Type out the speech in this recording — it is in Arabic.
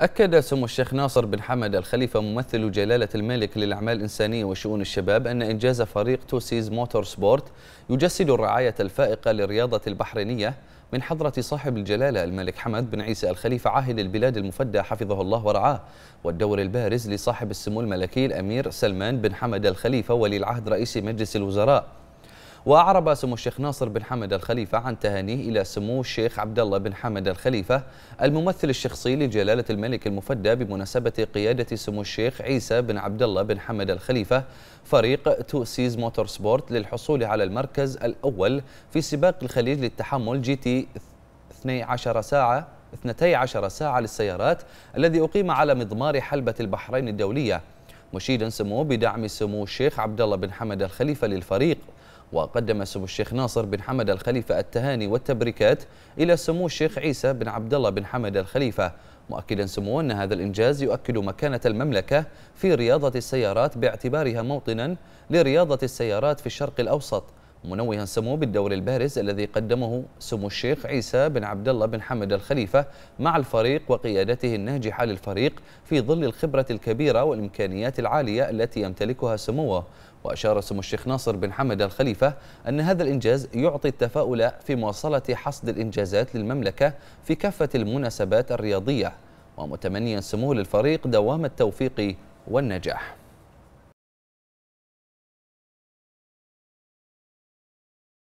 أكد سمو الشيخ ناصر بن حمد الخليفة ممثل جلالة الملك للأعمال الإنسانية وشؤون الشباب أن إنجاز فريق توسيز موتور سبورت يجسد الرعاية الفائقة للرياضة البحرينية من حضرة صاحب الجلالة الملك حمد بن عيسى الخليفة عاهل البلاد المفدى حفظه الله ورعاه والدور البارز لصاحب السمو الملكي الأمير سلمان بن حمد الخليفة ولي العهد رئيس مجلس الوزراء وأعرب سمو الشيخ ناصر بن حمد الخليفة عن تهانيه إلى سمو الشيخ عبد الله بن حمد الخليفة الممثل الشخصي لجلالة الملك المفدى بمناسبة قيادة سمو الشيخ عيسى بن عبد الله بن حمد الخليفة فريق توسيز موتور سبورت للحصول على المركز الأول في سباق الخليج للتحمل جي تي 12 ساعة 12 ساعة للسيارات الذي أقيم على مضمار حلبة البحرين الدولية مشيدا سموه بدعم سمو الشيخ عبد الله بن حمد الخليفة للفريق وقدم سمو الشيخ ناصر بن حمد الخليفة التهاني والتبريكات إلى سمو الشيخ عيسى بن عبد الله بن حمد الخليفة مؤكدا سموه أن هذا الإنجاز يؤكد مكانة المملكة في رياضة السيارات باعتبارها موطنا لرياضة السيارات في الشرق الأوسط منوها سموه بالدور البارز الذي قدمه سمو الشيخ عيسى بن عبد الله بن حمد الخليفة مع الفريق وقيادته الناجحة للفريق في ظل الخبرة الكبيرة والإمكانيات العالية التي يمتلكها سموه وأشار سمو الشيخ ناصر بن حمد الخليفة أن هذا الإنجاز يعطي التفاؤل في مواصلة حصد الإنجازات للمملكة في كافة المناسبات الرياضية ومتمنيا سموه للفريق دوام التوفيق والنجاح